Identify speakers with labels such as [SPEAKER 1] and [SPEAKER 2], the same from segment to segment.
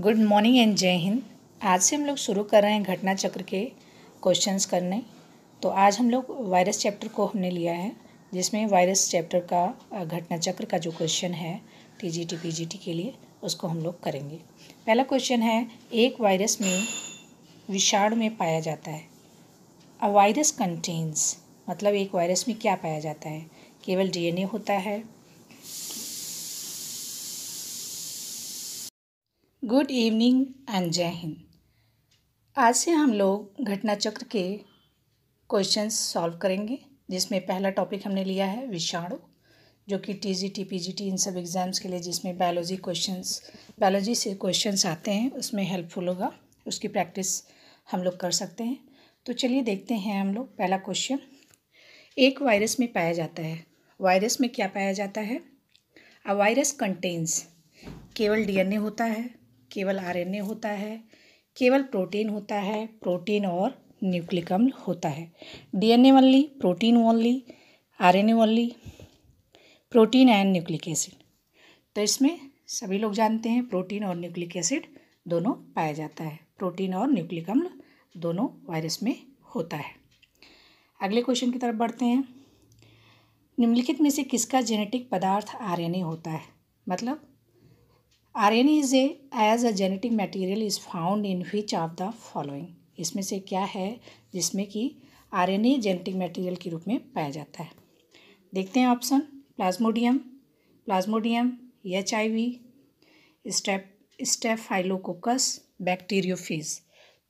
[SPEAKER 1] Good morning and जय हिंद आज से हम लोग शुरू कर रहे हैं घटना चक्र के क्वेश्चंस करने तो आज हम लोग वायरस चैप्टर को हमने लिया है जिसमें वायरस चैप्टर का घटना चक्र का जो क्वेश्चन है टीजीटी पीजीटी के लिए उसको हम लोग करेंगे पहला क्वेश्चन है एक वायरस में विषाणु में पाया जाता है अ वायरस कंटेन्स मतलब एक वायरस में क्या पाया जाता है केवल डी होता है गुड इवनिंग एंड जय हिंद आज से हम लोग घटना चक्र के क्वेश्चंस सॉल्व करेंगे जिसमें पहला टॉपिक हमने लिया है विषाणु जो कि T G T P G T इन सब एग्ज़ाम्स के लिए जिसमें बायोलॉजी क्वेश्चंस बायोलॉजी से क्वेश्चंस आते हैं उसमें हेल्पफुल होगा उसकी प्रैक्टिस हम लोग कर सकते हैं तो चलिए देखते हैं हम लोग पहला क्वेश्चन एक वायरस में पाया जाता है वायरस में क्या पाया जाता है अ वायरस कंटेन्स केवल डीएनए होता है केवल आरएनए होता है केवल प्रोटीन होता है प्रोटीन और न्यूक्लिक अम्ल होता है DNA only protein only RNA only protein and nucleic acid तो इसमें सभी लोग जानते हैं प्रोटीन और न्यूक्लिक एसिड दोनों पाया जाता है प्रोटीन और न्यूक्लिक अम्ल दोनों वायरस में होता है अगले क्वेश्चन की तरफ बढ़ते हैं निम्नलिखित में से किसका जेनेटिक पदार्थ आरएनए होता है मतलब RNA is as a genetic material is found in which of the following इसमें से क्या है जिसमें कि आरएनए जेनेटिक मटेरियल के रूप में पाया जाता है देखते हैं option Plasmodium Plasmodium H I V step Staphylococcus bacteriophage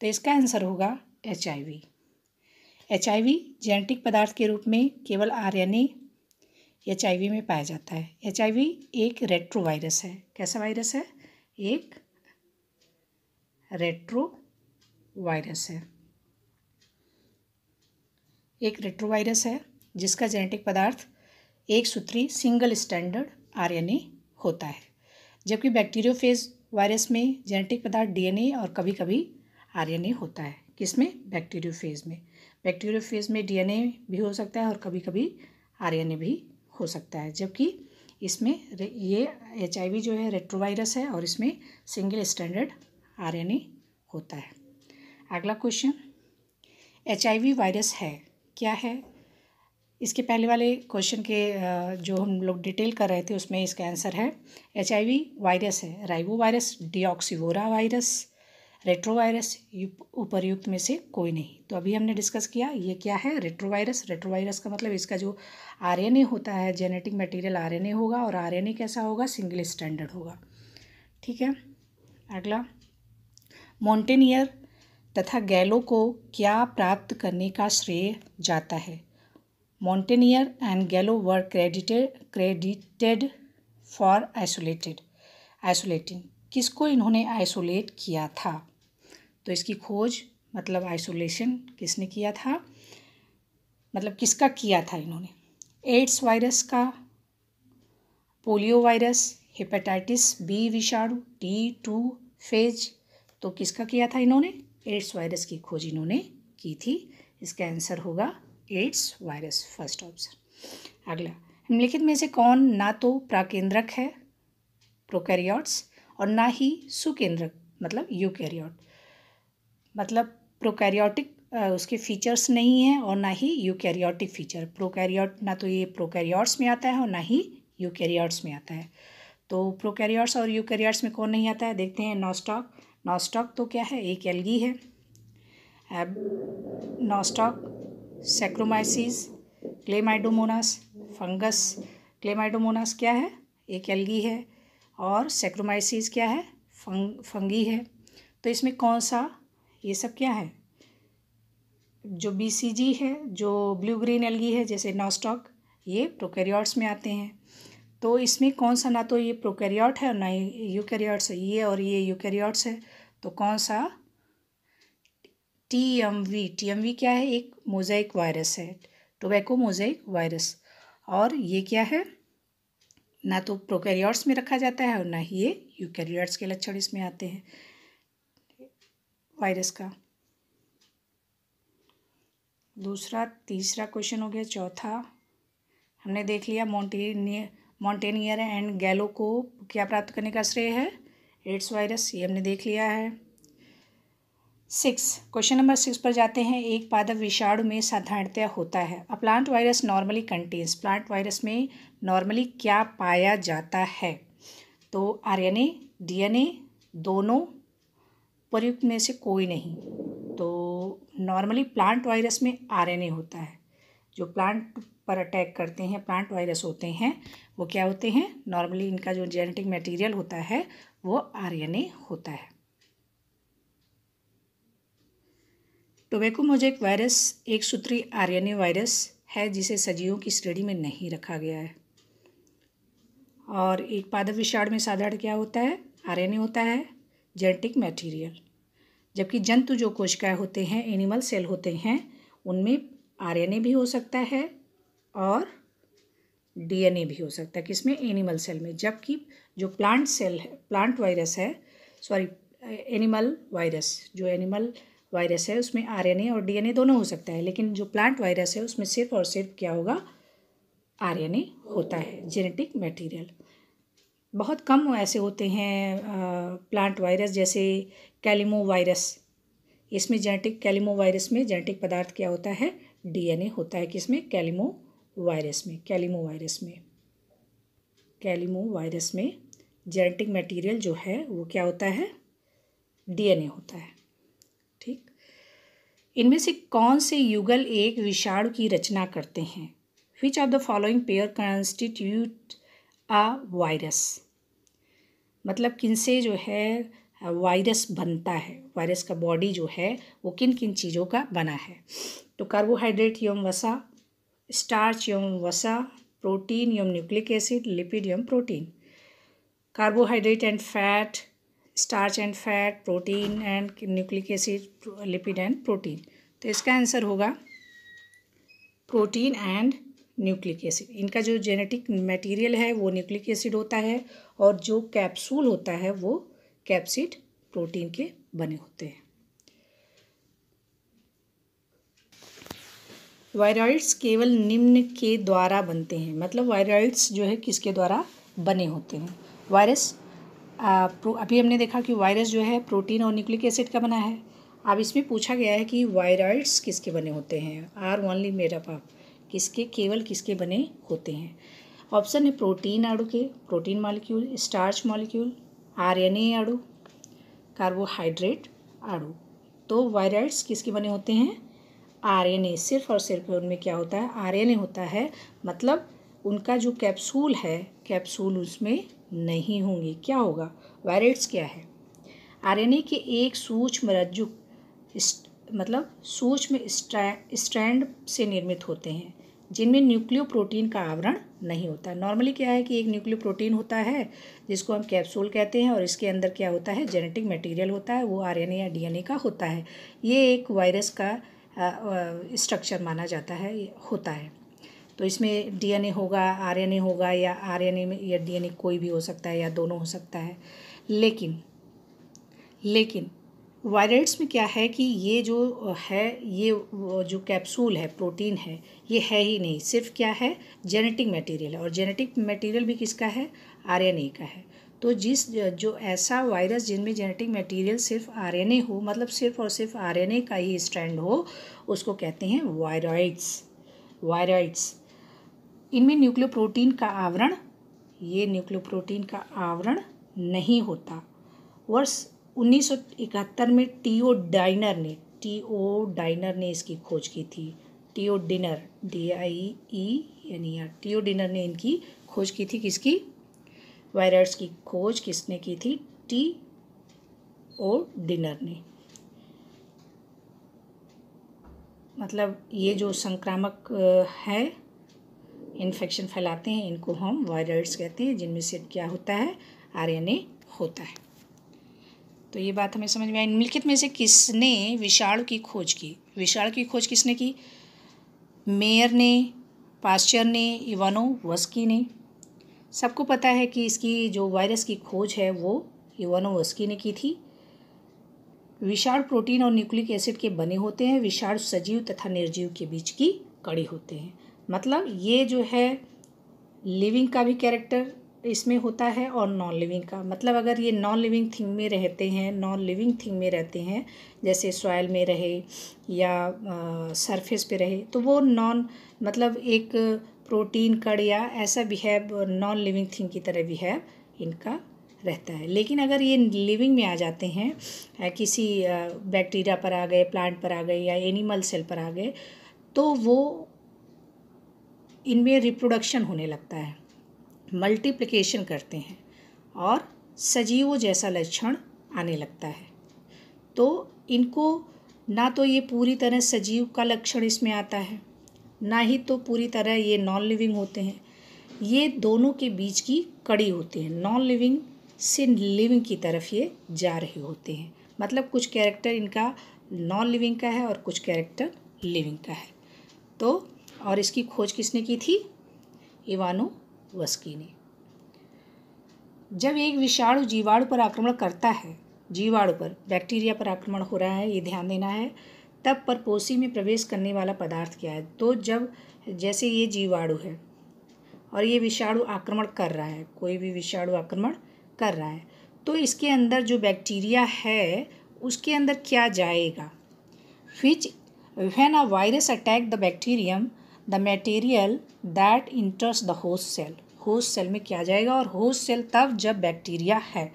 [SPEAKER 1] तो इसका आंसर होगा H I V H I V genetic पदार्थ के रूप में केवल आरएनए एच में पाया जाता है एच एक रेट्रो वायरस है कैसा वायरस है एक रेट्रो वायरस है एक रेट्रो वायरस है जिसका जेनेटिक पदार्थ एक सूत्री सिंगल स्टैंडर्ड आरएनए होता है जबकि बैक्टीरियोफेज वायरस में जेनेटिक पदार्थ डीएनए और कभी कभी आरएनए होता है किसमें बैक्टीरियोफेज में बैक्टीरियोफेज में डीएनए भी हो सकता है और कभी कभी आरएनए भी हो सकता है जबकि इसमें ये एच जो है रेट्रोवायरस है और इसमें सिंगल स्टैंडर्ड आर होता है अगला क्वेश्चन एच वायरस है क्या है इसके पहले वाले क्वेश्चन के जो हम लोग डिटेल कर रहे थे उसमें इसका आंसर है एच वायरस है ribo virus deoxyribo virus retrovirus उपरयुक्त में से कोई नहीं तो अभी हमने डिस्कस किया ये क्या है रेट्रोवायरस रेट्रोवायरस का मतलब इसका जो आरएनए होता है जेनेटिक मटेरियल आरएनए होगा और आरएनए कैसा होगा सिंगल स्टैंडर्ड होगा ठीक है अगला मॉन्टेनियर तथा गैलो को क्या प्राप्त करने का श्रेय जाता है Montagnier and Gallo were credited credited for isolated isolating किसको इन्होंने आइसोलेट किया था तो इसकी खोज मतलब आइसोलेशन किसने किया था मतलब किसका किया था इन्होंने एड्स वायरस का पोलियो वायरस हेपेटाइटिस बी विषाणु टी टू फेज तो किसका किया था इन्होंने एड्स वायरस की खोज इन्होंने की थी इसका आंसर होगा एड्स वायरस फर्स्ट ऑप्शन अगला निम्नलिखित में से कौन ना तो प्राकेंद्रक है प्रोकैरियोट्स और ना ही सुकेंद्रक मतलब यूकैरियोट मतलब प्रोकैरियोटिक उसके फीचर्स नहीं हैं और ना ही यूकैरियोटिक फीचर प्रोकैरियोट ना तो ये प्रोकैरियोट्स में आता है और ना ही यूकैरियोट्स में आता है तो प्रोकैरियोट्स और यूकैरियोट्स में कौन नहीं आता है देखते हैं नॉस्टॉक नॉस्टॉक तो क्या है एक एलगी है Nostoc Saccharomyces Chlamydomonas fungus Chlamydomonas क्या है एक एलगी है और सेक्रोमाइसिस क्या है फंग फंगी है तो इसमें कौन सा ये सब क्या है जो बी है जो ब्लू ग्रीन एलगी है जैसे नॉस्टॉक ये प्रोकैरियोट्स में आते हैं तो इसमें कौन सा ना तो ये प्रोकैरियोट है और ना यूकैरियोट्स है ये और ये यूकैरियोट्स है तो कौन सा T M V T M V क्या है एक मोजाइक वायरस है टोबैको मोजाइक वायरस और ये क्या है ना तो प्रोकैरियोट्स में रखा जाता है और ना ही ये यूकैरियोट्स के लक्षण इसमें आते हैं वायरस का दूसरा तीसरा क्वेश्चन हो गया चौथा हमने देख लिया मॉन्टेनियर मॉन्टेनियर एंड गैलो को क्या प्राप्त करने का श्रेय है एड्स वायरस ये हमने देख लिया है सिक्स क्वेश्चन नंबर सिक्स पर जाते हैं एक पादप विषाणु में साधारणतया होता है a plant virus normally contains plant virus में नॉर्मली क्या पाया जाता है तो आरएनए डीएनए दोनों उपरयुक्त में से कोई नहीं तो नॉर्मली प्लांट वायरस में आरएनए होता है जो प्लांट पर अटैक करते हैं प्लांट वायरस होते हैं वो क्या होते हैं नॉर्मली इनका जो जेनेटिक मटेरियल होता है वो आरएनए होता है टोबैको मोजेक वायरस एक सूत्री आरएनए वायरस है जिसे सजीवों की श्रेणी में नहीं रखा गया है और एक पादप विषाण में साधारण क्या होता है आर होता है जेनेटिक मटेरियल जबकि जंतु जो कोशिकाएं होते हैं एनिमल सेल होते हैं उनमें आरएनए भी हो सकता है और डीएनए भी हो सकता है किसमें एनिमल सेल में जबकि जो प्लांट सेल है प्लांट वायरस है सॉरी एनिमल वायरस जो एनिमल वायरस है उसमें आरएनए और डीएनए दोनों हो सकता है लेकिन जो प्लांट वायरस है उसमें सिर्फ और सिर्फ क्या होगा आरएनए होता है जेनेटिक मटेरियल बहुत कम ऐसे होते हैं प्लांट वायरस जैसे कैलिमो वायरस इसमें जेनेटिक कैलिमो वायरस में जेनेटिक पदार्थ क्या होता है डीएनए होता है किसमें कैलिमो वायरस में कैलिमो वायरस में कैलिमो वायरस में जेनेटिक मटेरियल जो है वो क्या होता है डीएनए होता है ठीक इनमें से कौन से युगल एक विषाणु की रचना करते हैं which of the following pair constitute a virus मतलब किन से जो है वायरस बनता है वायरस का बॉडी जो है वो किन किन चीज़ों का बना है तो कार्बोहाइड्रेट एवं वसा स्टार्च एवं वसा प्रोटीन एवं न्यूक्लिक एसिड लिपिड एवं protein carbohydrate and fat starch and fat protein and nucleic acid lipid and protein तो इसका आंसर होगा प्रोटीन एंड न्यूक्लिक एसिड इनका जो जेनेटिक मटेरियल है वो न्यूक्लिक एसिड होता है और जो कैप्सूल होता है वो कैप्सिड प्रोटीन के बने होते हैं वायरॉइड्स केवल निम्न के द्वारा बनते हैं मतलब वायरॉइड्स जो है किसके द्वारा बने होते हैं वायरस अभी हमने देखा कि वायरस जो है प्रोटीन और न्यूक्लिक एसिड का बना है अब इसमें पूछा गया है कि वायरॉइड्स किसके बने होते हैं आर ओनली मेरा पाप ऑफ किसके केवल किसके बने होते हैं ऑप्शन है प्रोटीन आड़ू के protein molecule starch molecule RNA आड़ू कार्बोहाइड्रेट आड़ू तो वायराइड्स किसके बने होते हैं आरएनए सिर्फ और सिर्फ उनमें क्या होता है आरएनए होता है मतलब उनका जो कैप्सूल है कैप्सूल उसमें नहीं होंगे क्या होगा वायरेट्स क्या है ए के एक सूक्ष्म रज्जु मतलब सूक्ष्म स्ट्रैंड से निर्मित होते हैं जिनमें न्यूक्लियो प्रोटीन का आवरण नहीं होता नॉर्मली क्या है कि एक न्यूक्लियो प्रोटीन होता है जिसको हम कैप्सूल कहते हैं और इसके अंदर क्या होता है जेनेटिक मटेरियल होता है वो आरएनए या डीएनए का होता है ये एक वायरस का स्ट्रक्चर माना जाता है होता है तो इसमें डीएनए होगा आरएनए होगा या आरएनए में या डीएनए कोई भी हो सकता है या दोनों हो सकता है लेकिन लेकिन वायरल्स में क्या है कि ये जो है ये जो कैप्सूल है प्रोटीन है ये है ही नहीं सिर्फ क्या है जेनेटिक मटेरियल है और जेनेटिक मटेरियल भी किसका है आर का है तो जिस जो ऐसा वायरस जिनमें जेनेटिक मटेरियल सिर्फ आर हो मतलब सिर्फ और सिर्फ आर का ही स्ट्रैंड हो उसको कहते हैं वायरॉइड्स वायरॉइड्स इनमें न्यूक्लियो प्रोटीन का आवरण ये न्यूक्लियो प्रोटीन का आवरण नहीं होता वर्ष 1971 में टीओ डाइनर ने टी ओ डाइनर ने इसकी खोज की थी T O Diener D I E यानी यार टीओ डिनर ने इनकी खोज की थी किसकी वायरस की खोज किसने की थी टी ओ डिनर ने मतलब ये जो संक्रामक है इन्फेक्शन फैलाते हैं इनको हम वायरल्स कहते हैं जिनमें से क्या होता है आरएनए होता है तो ये बात हमें समझ में आई निम्नलिखित में से किसने विषाणु की खोज की विषाणु की खोज किसने की मेयर ने पास्चर ने इवानो वस्की ने सबको पता है कि इसकी जो वायरस की खोज है वो इवानो वस्की ने की थी विषाणु प्रोटीन और न्यूक्लिक एसिड के बने होते हैं विषाणु सजीव तथा निर्जीव के बीच की कड़ी होते हैं मतलब ये जो है लिविंग का भी कैरेक्टर इसमें होता है और नॉन लिविंग का मतलब अगर ये नॉन लिविंग थिंग में रहते हैं नॉन लिविंग थिंग में रहते हैं जैसे सॉयल में रहे या सरफेस पे रहे तो वो नॉन मतलब एक प्रोटीन कड़ या ऐसा बिहेव नॉन लिविंग थिंग की तरह बिहेव इनका रहता है लेकिन अगर ये लिविंग में आ जाते हैं किसी बैक्टीरिया पर आ गए प्लांट पर आ गए या एनिमल सेल पर आ गए तो वो इनमें रिप्रोडक्शन होने लगता है मल्टीप्लिकेशन करते हैं और सजीवों जैसा लक्षण आने लगता है तो इनको ना तो ये पूरी तरह सजीव का लक्षण इसमें आता है ना ही तो पूरी तरह ये नॉन लिविंग होते हैं ये दोनों के बीच की कड़ी होती है नॉन लिविंग से लिविंग की तरफ ये जा रहे होते हैं मतलब कुछ कैरेक्टर इनका नॉन लिविंग का है और कुछ कैरेक्टर लिविंग का है तो और इसकी खोज किसने की थी इवानो ने जब एक विषाणु जीवाणु पर आक्रमण करता है जीवाणु पर बैक्टीरिया पर आक्रमण हो रहा है ये ध्यान देना है तब परपोसी में प्रवेश करने वाला पदार्थ क्या है तो जब जैसे ये जीवाणु है और ये विषाणु आक्रमण कर रहा है कोई भी विषाणु आक्रमण कर रहा है तो इसके अंदर जो बैक्टीरिया है उसके अंदर क्या जाएगा which when a virus attack the bacterium the material that enters the host cell host cell में क्या जाएगा और होस्ट सेल तब जब बैक्टीरिया है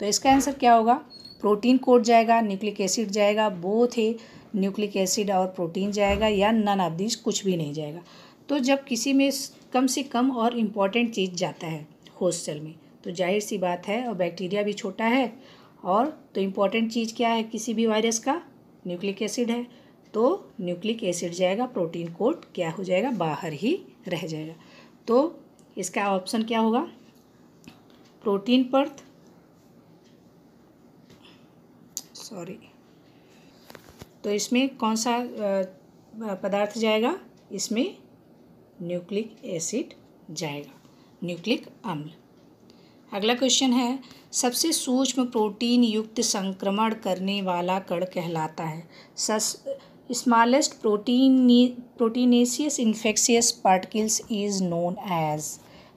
[SPEAKER 1] तो इसका आंसर क्या होगा प्रोटीन कोड जाएगा न्यूक्लिक एसिड जाएगा बोथ ही न्यूक्लिक एसिड और प्रोटीन जाएगा या नन ऑफ दिस कुछ भी नहीं जाएगा तो जब किसी में कम से कम और इम्पॉर्टेंट चीज़ जाता है होस्ट सेल में तो जाहिर सी बात है और बैक्टीरिया भी छोटा है और तो इम्पॉर्टेंट चीज़ क्या है किसी भी वायरस का न्यूक्लिक एसिड है तो न्यूक्लिक एसिड जाएगा प्रोटीन कोट क्या हो जाएगा बाहर ही रह जाएगा तो इसका ऑप्शन क्या होगा प्रोटीन पर्थ सॉरी तो इसमें कौन सा पदार्थ जाएगा इसमें न्यूक्लिक एसिड जाएगा न्यूक्लिक अम्ल अगला क्वेश्चन है सबसे सूक्ष्म प्रोटीन युक्त संक्रमण करने वाला कण कहलाता है सस smallest protein proteinaceous infectious particles is known as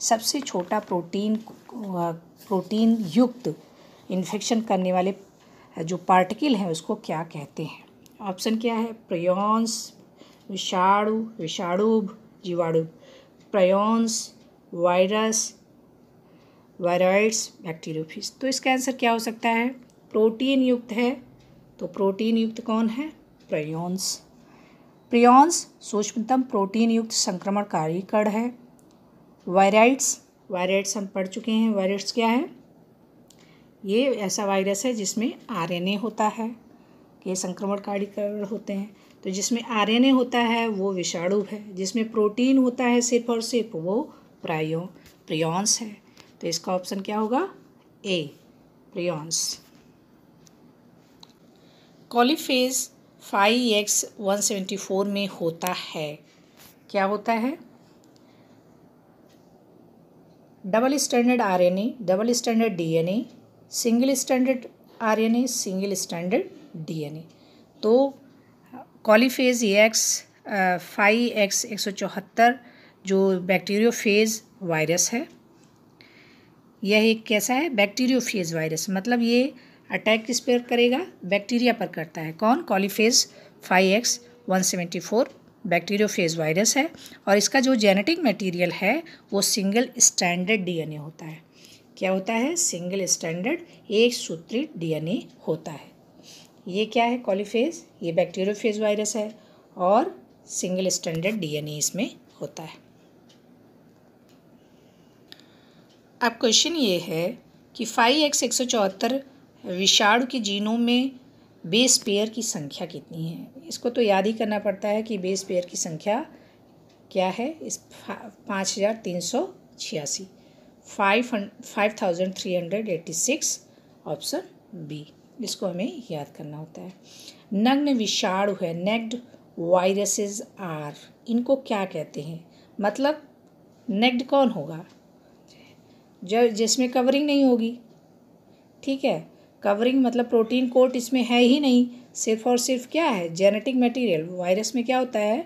[SPEAKER 1] सबसे छोटा प्रोटीन प्रोटीन युक्त इन्फेक्शन करने वाले जो पार्टिकल हैं उसको क्या कहते हैं ऑप्शन क्या है प्रयोन्स विषाणु विषाणुभ जीवाणु प्रयोन्स वायरस वायरॉइड्स बैक्टीरियोफिस तो इसका आंसर क्या हो सकता है प्रोटीन युक्त है तो प्रोटीन युक्त कौन है प्रयोन्स प्रियॉन्स सूक्ष्मतम प्रोटीन युक्त संक्रमणकारी कण है वायराइड्स वायराइड्स हम पढ़ चुके हैं वायराइट्स क्या है ये ऐसा वायरस है जिसमें आरएनए होता है ये संक्रमणकारी कण होते हैं तो जिसमें आरएनए होता है वो विषाणु है जिसमें प्रोटीन होता है सिर्फ और सिर्फ वो प्रायो प्रियॉन्स है तो इसका ऑप्शन क्या होगा A prions coliphage five X one seventy four में होता है क्या होता है double stranded RNA double standard DNA single standard RNA single standard DNA तो कॉलीफेज एक्स फाइव एक्स एक सौ चौहत्तर जो बैक्टीरियोफेज वायरस है यह एक कैसा है बैक्टीरियोफेज वायरस मतलब ये अटैक किस पर करेगा बैक्टीरिया पर करता है कौन coliphage five X one seventy four bacteriophage virus है और इसका जो जेनेटिक मटेरियल है वो सिंगल स्टैंडर्ड डीएनए होता है क्या होता है सिंगल स्टैंडर्ड एक सूत्रित डीएनए होता है ये क्या है कॉलीफेज ये बैक्टीरियोफेज वायरस है और सिंगल स्टैंडर्ड डीएनए इसमें होता है अब क्वेश्चन ये है कि फाइव एक्स एक सौ चौहत्तर विषाणु के जीनों में बेस पेयर की संख्या कितनी है इसको तो याद ही करना पड़ता है कि बेस पेयर की संख्या क्या है इस पाँच हज़ार तीन सौ छियासी five five thousand three hundred eighty six option B इसको हमें याद करना होता है नग्न विषाणु है नेग्ड वायरसेस आर इनको क्या कहते हैं मतलब नेग्ड कौन होगा जो जिसमें कवरिंग नहीं होगी ठीक है कवरिंग मतलब प्रोटीन कोट इसमें है ही नहीं सिर्फ और सिर्फ क्या है जेनेटिक मटेरियल वायरस में क्या होता है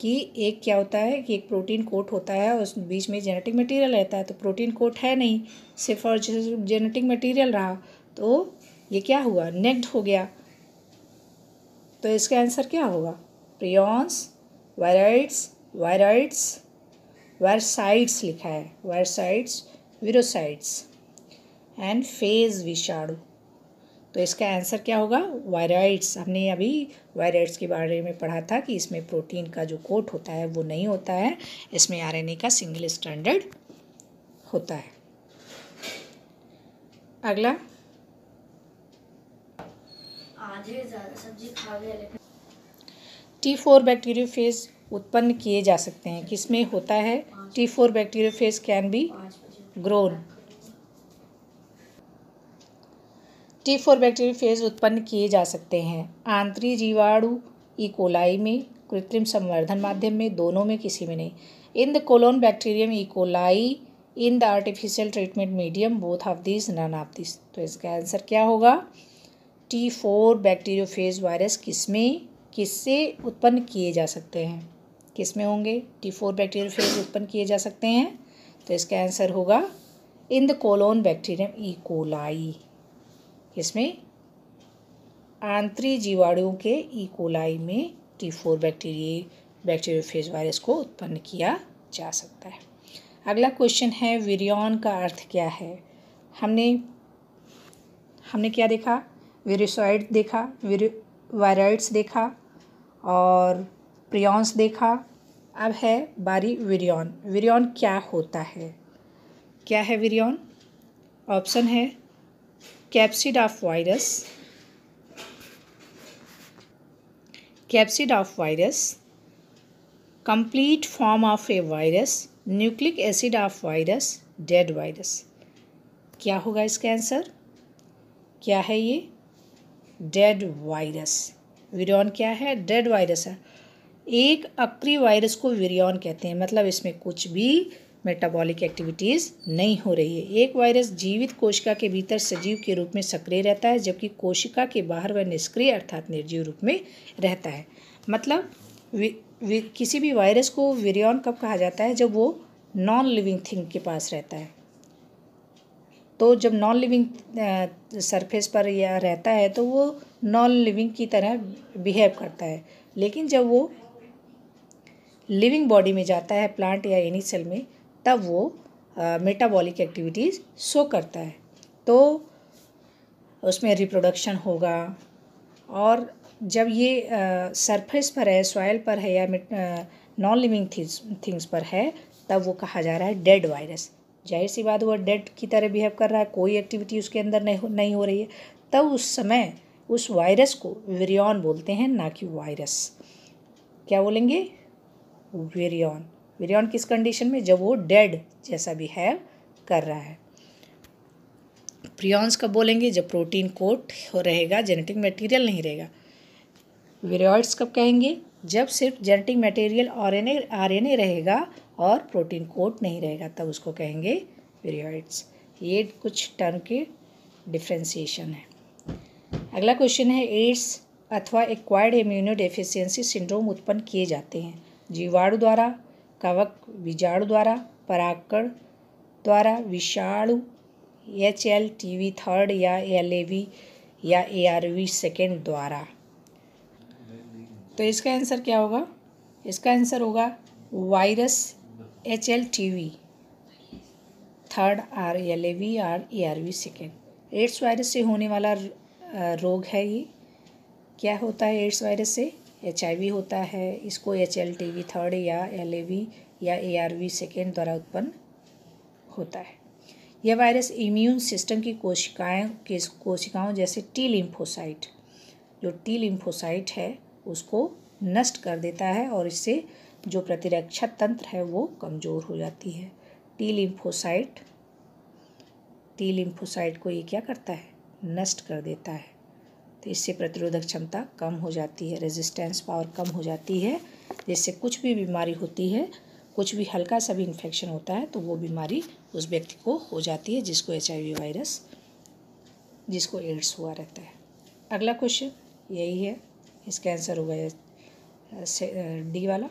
[SPEAKER 1] कि एक क्या होता है कि एक प्रोटीन कोट होता है उस बीच में जेनेटिक मटेरियल रहता है तो प्रोटीन कोट है नहीं सिर्फ और जेनेटिक मटेरियल रहा तो ये क्या हुआ नेक्ड हो गया तो इसका आंसर क्या होगा प्रियॉन्स वायराइड्स वायराइड्स वायरसाइड्स लिखा है वायरसाइड्स वीरोसाइड्स एंड फेज विषाणु तो इसका आंसर क्या होगा वायराइड्स हमने अभी वायराइड्स के बारे में पढ़ा था कि इसमें प्रोटीन का जो कोट होता है वो नहीं होता है इसमें आरएनए का सिंगल स्टैंडर्ड होता है अगला टी फोर बैक्टीरियो फेज उत्पन्न किए जा सकते हैं किसमें होता है T four bacteriophage can be grown T four bacteria phage उत्पन्न किए जा सकते हैं आंतरिक जीवाणु इकोलाई e. में कृत्रिम संवर्धन माध्यम में दोनों में किसी में नहीं in the colon bacterium E coli in the artificial treatment medium both of this none of this तो इसका आंसर क्या होगा T four bacteriophage virus किसमें किससे उत्पन्न किए जा सकते हैं किस में होंगे टी फोर फेज उत्पन्न किए जा सकते हैं तो इसका आंसर होगा in the colon bacterium E coli इसमें आंतरी जीवाणुओं के इकोलाई e. में T four bacteria bacteriophage virus को उत्पन्न किया जा सकता है अगला क्वेश्चन है विरियन का अर्थ क्या है हमने हमने क्या देखा वेरिसॉइड देखा वायराइड्स देखा और प्रियॉन्स देखा अब है बारी विरियन विरियन क्या होता है क्या है विरियन ऑप्शन है capsid of virus capsid of virus complete form of a virus nucleic acid of virus dead virus क्या होगा इसका आंसर क्या है ये डेड वायरस विरॉन क्या है डेड वायरस है एक अक्री वायरस को विरॉन कहते हैं मतलब इसमें कुछ भी मेटाबॉलिक एक्टिविटीज़ नहीं हो रही है एक वायरस जीवित कोशिका के भीतर सजीव के रूप में सक्रिय रहता है जबकि कोशिका के बाहर वह निष्क्रिय अर्थात निर्जीव रूप में रहता है मतलब वि, वि, किसी भी वायरस को विरियन कब कहा जाता है जब वो नॉन लिविंग थिंग के पास रहता है तो जब नॉन लिविंग सरफेस पर या रहता है तो वो नॉन लिविंग की तरह बिहेव करता है लेकिन जब वो लिविंग बॉडी में जाता है प्लांट या एनी सेल में तब वो मेटाबॉलिक एक्टिविटीज़ शो करता है तो उसमें रिप्रोडक्शन होगा और जब ये सरफेस पर है सॉयल पर है या नॉन लिविंग थिंग्स पर है तब वो कहा जा रहा है डेड वायरस जाहिर सी बात हुआ डेड की तरह बिहेव कर रहा है कोई एक्टिविटी उसके अंदर नहीं नहीं हो रही है तब उस समय उस वायरस को वेरियन बोलते हैं ना कि वायरस क्या बोलेंगे वेरियन वेरियॉन्ट किस कंडीशन में जब वो डेड जैसा बिहेव कर रहा है प्रियॉन्स कब बोलेंगे जब प्रोटीन कोट हो रहेगा जेनेटिक मटेरियल नहीं रहेगा वेरियॉइड्स कब कहेंगे जब सिर्फ जेनेटिक मटेरियल आरएनए आरएनए रहेगा और प्रोटीन कोट नहीं रहेगा तब उसको कहेंगे वेरियॉइड्स ये कुछ टर्म के डिफ्रेंसीशन है अगला क्वेश्चन है एड्स अथवा एक्वायर्ड इम्यूनो डेफिशियंसी सिंड्रोम उत्पन्न किए जाते हैं जीवाणु द्वारा कवक बीजाणु द्वारा पराकण द्वारा विषाणु H L T V third या एल ए वी या ए आर वी सेकेंड द्वारा तो इसका आंसर क्या होगा इसका आंसर होगा virus H L T V third R L A V R A R V second AIDS virus से होने वाला रोग है ये क्या होता है एड्स वायरस से एच होता है इसको H L T V third या एल ए वी या ए आर वी सेकेंड द्वारा उत्पन्न होता है यह वायरस इम्यून सिस्टम की कोशिकाएं के कोशिकाओं जैसे टी लिम्फोसाइट जो टी लिम्फोसाइट है उसको नष्ट कर देता है और इससे जो प्रतिरक्षा तंत्र है वो कमज़ोर हो जाती है टी लिम्फोसाइट टी लिम्फोसाइट को ये क्या करता है नष्ट कर देता है तो इससे प्रतिरोधक क्षमता कम हो जाती है रेजिस्टेंस पावर कम हो जाती है जिससे कुछ भी बीमारी होती है कुछ भी हल्का सा भी इन्फेक्शन होता है तो वो बीमारी उस व्यक्ति को हो जाती है जिसको एच वायरस जिसको एड्स हुआ रहता है अगला क्वेश्चन यही है इसका आंसर गया डी वाला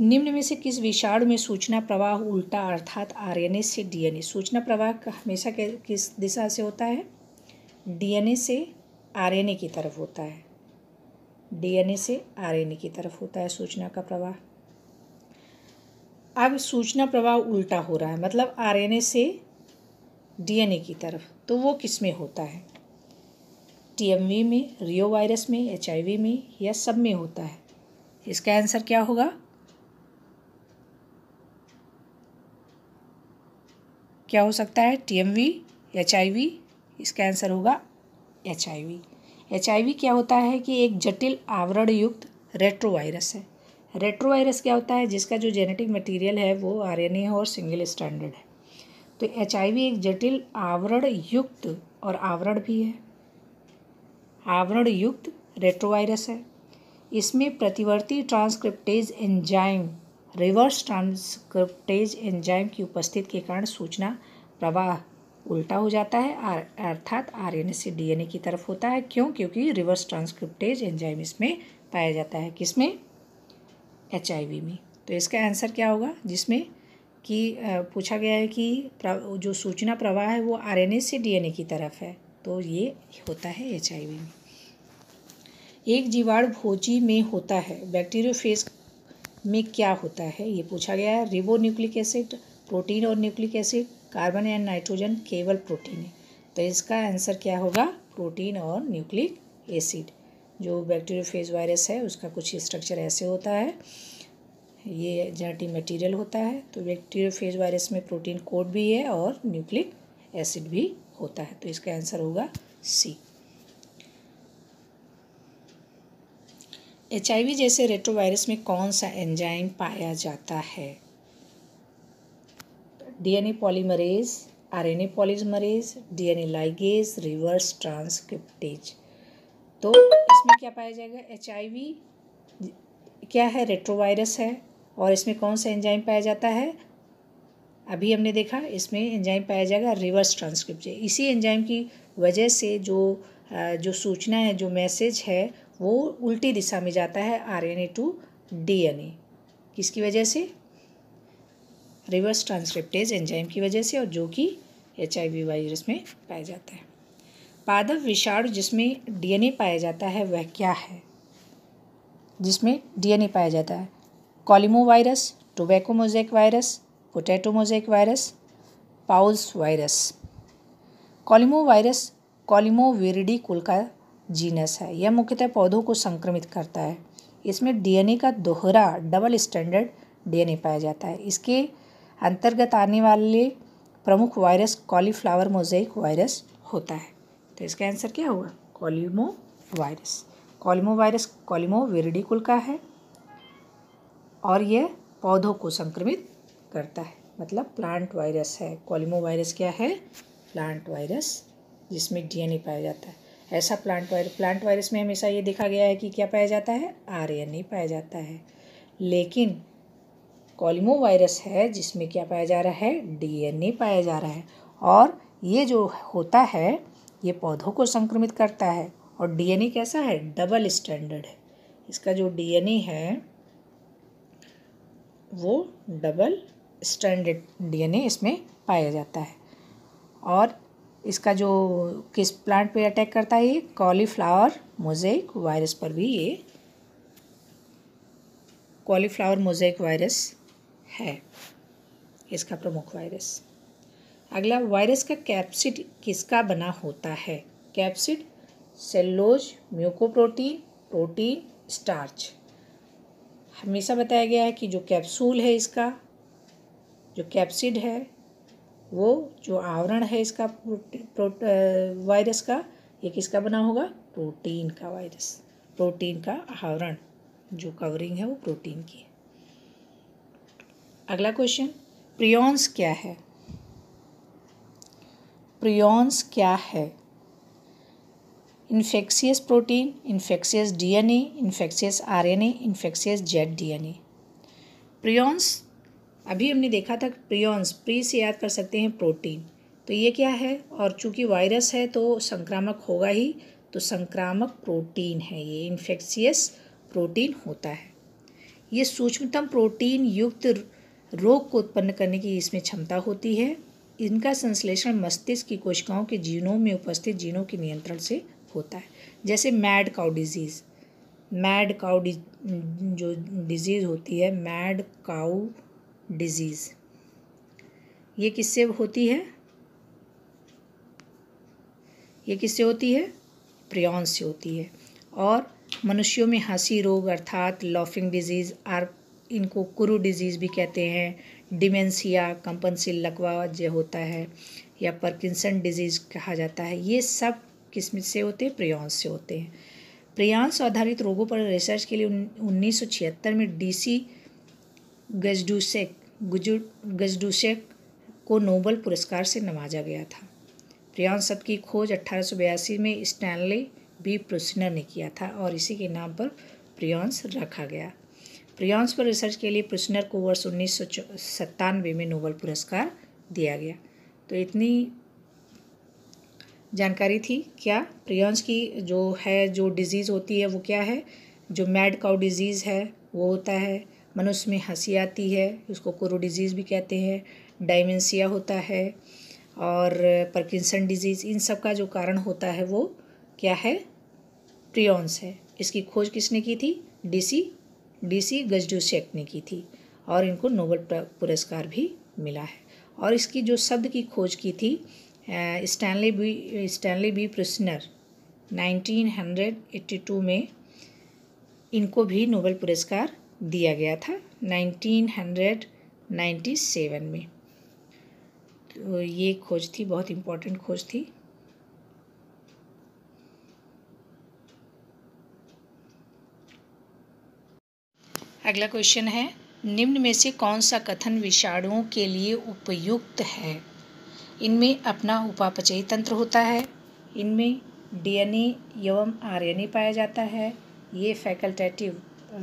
[SPEAKER 1] निम्न में से किस विषाणु में सूचना प्रवाह उल्टा अर्थात आरएनए से डीएनए सूचना प्रवाह हमेशा किस दिशा से होता है डीएनए से आरएनए की तरफ होता है डीएनए से आरएनए की तरफ होता है सूचना का प्रवाह अब सूचना प्रवाह उल्टा हो रहा है मतलब आरएनए से डीएनए की तरफ तो वो किस में होता है टीएमवी में रियो वायरस में एचआईवी में या सब में होता है इसका आंसर क्या होगा क्या हो सकता है टीएमवी एचआईवी इसका आंसर होगा एच आई वी क्या होता है कि एक जटिल आवरण युक्त रेट्रोवायरस है रेट्रोवायरस क्या होता है जिसका जो जेनेटिक मटेरियल है वो आरएनए है और सिंगल स्टैंडर्ड है तो एच एक जटिल आवरण युक्त और आवरण भी है आवरण युक्त रेट्रोवायरस है इसमें प्रतिवर्ती transcriptase enzyme reverse transcriptase enzyme की उपस्थिति के कारण सूचना प्रवाह उल्टा हो जाता है आर अर्थात एस से डीएनए की तरफ होता है क्यों क्योंकि रिवर्स ट्रांसक्रिप्टेज एंजाइम इसमें पाया जाता है किसमें एच में तो इसका आंसर क्या होगा जिसमें कि पूछा गया है कि जो सूचना प्रवाह है वो आरएनए से डीएनए की तरफ है तो ये होता है एच में एक जीवाणु भोजी में होता है फेस में क्या होता है ये पूछा गया है रिबो न्यूक्लिक एसिड प्रोटीन और nucleic acid carbon and nitrogen केवल प्रोटीन है तो इसका आंसर क्या होगा प्रोटीन और न्यूक्लिक एसिड जो बैक्टीरियो फेज वायरस है उसका कुछ स्ट्रक्चर ऐसे होता है ये जेनेटिक मटेरियल होता है तो बैक्टीरियो फेज वायरस में प्रोटीन कोड भी है और न्यूक्लिक एसिड भी होता है तो इसका आंसर होगा सी एच जैसे रेट्रोवायरस में कौन सा एंजाइम पाया जाता है DNA polymerase RNA polymerase DNA ligase reverse transcriptase तो इसमें क्या पाया जाएगा एच क्या है रेट्रोवायरस है और इसमें कौन सा एंजाइम पाया जाता है अभी हमने देखा इसमें एंजाइम पाया जाएगा रिवर्स ट्रांसक्रिप्ट इसी एंजाइम की वजह से जो जो सूचना है जो मैसेज है वो उल्टी दिशा में जाता है आरएनए टू डीएनए किसकी वजह से रिवर्स ट्रांसक्रिप्टेज एंजाइम की वजह से और जो कि एच वायरस में पाया जाता है पादव विषाणु जिसमें डीएनए पाया जाता है वह क्या है जिसमें डीएनए पाया जाता है caulimo virus tobacco mosaic virus potato mosaic virus पाउल्स वायरस कॉलिमो वायरस वेरिडी कुल का जीनस है यह मुख्यतः पौधों को संक्रमित करता है इसमें डीएनए का दोहरा डबल स्टैंडर्ड डीएनए पाया जाता है इसके अंतर्गत आने वाले प्रमुख वायरस कॉलीफ्लावर मोजेक वायरस होता है तो इसका आंसर क्या होगा कॉलीमो वायरस कॉलीमो वायरस कॉलीमो वेरिडिकुल का है और यह पौधों को संक्रमित करता है मतलब प्लांट वायरस है कॉलीमो वायरस क्या है प्लांट वायरस जिसमें डीएनए पाया जाता है ऐसा प्लांट वायरस प्लांट वायरस में हमेशा ये देखा गया है कि क्या पाया जाता है आर पाया जाता है लेकिन कॉलिमो वायरस है जिसमें क्या पाया जा रहा है डीएनए पाया जा रहा है और ये जो होता है ये पौधों को संक्रमित करता है और डीएनए कैसा है डबल स्टैंडर्ड है इसका जो डीएनए है वो डबल स्टैंडर्ड डीएनए इसमें पाया जाता है और इसका जो किस प्लांट पे अटैक करता है ये कॉलीफ्लावर मोजेक वायरस पर भी ये कॉलीफ्लावर मोजेक वायरस है इसका प्रमुख वायरस अगला वायरस का कैप्सिड किसका बना होता है capsid cellulose mucoprotein protein starch हमेशा बताया गया है कि जो कैप्सूल है इसका जो कैप्सिड है वो जो आवरण है इसका वायरस का ये किसका बना होगा प्रोटीन का वायरस प्रोटीन का आवरण जो कवरिंग है वो प्रोटीन की है अगला क्वेश्चन प्रियॉन्स क्या है प्रियॉन्स क्या है infectious protein infectious DNA infectious RNA infectious Z DNA prions अभी हमने देखा था प्रियॉन्स प्री से याद कर सकते हैं प्रोटीन तो ये क्या है और चूंकि वायरस है तो संक्रामक होगा ही तो संक्रामक प्रोटीन है ये इन्फेक्शियस प्रोटीन होता है ये सूक्ष्मतम प्रोटीन युक्त रोग को उत्पन्न करने की इसमें क्षमता होती है इनका संश्लेषण मस्तिष्क की कोशिकाओं के जीनों में उपस्थित जीनों के नियंत्रण से होता है जैसे mad cow disease mad cow जो डिजीज़ होती है मैड काउ डिजीज़ ये किससे होती है ये किससे होती है प्रियॉन्स से होती है और मनुष्यों में हंसी रोग अर्थात लॉफिंग डिजीज़ आर इनको कुरु डिजीज़ भी कहते हैं डिमेंसिया कंपनसिल लकवा जो होता है या परकिंसन डिजीज़ कहा जाता है ये सब किस्म से होते हैं प्रियांश से होते हैं प्रियांश आधारित रोगों पर रिसर्च के लिए उन्नीस में डीसी गजडूसेक गुजु गजडूसेक को नोबल पुरस्कार से नवाजा गया था प्रियांश शब्द की खोज अट्ठारह में स्टैनली बी प्रोसिनर ने किया था और इसी के नाम पर प्रियांश रखा गया प्रियांश पर रिसर्च के लिए प्रिश्नर को वर्ष उन्नीस में नोबल पुरस्कार दिया गया तो इतनी जानकारी थी क्या प्रियांश की जो है जो डिज़ीज़ होती है वो क्या है जो मैड काउ डिज़ीज़ है वो होता है मनुष्य में हंसी आती है उसको कुरु डिज़ीज़ भी कहते हैं डायमेंसिया होता है और परकिंसन डिज़ीज़ इन सब का जो कारण होता है वो क्या है प्रियॉन्स है इसकी खोज किसने की थी डीसी डीसी गजडू शेख ने की थी और इनको नोबल पुरस्कार भी मिला है और इसकी जो शब्द की खोज की थी Stanley B Stanley B Prusiner 1982 में इनको भी नोबल पुरस्कार दिया गया था 1997 में तो ये खोज थी बहुत इम्पोर्टेंट खोज थी अगला क्वेश्चन है निम्न में से कौन सा कथन विषाणुओं के लिए उपयुक्त है इनमें अपना उपापचयी तंत्र होता है इनमें डीएनए एवं आरएनए पाया जाता है ये फैकल्टेटिव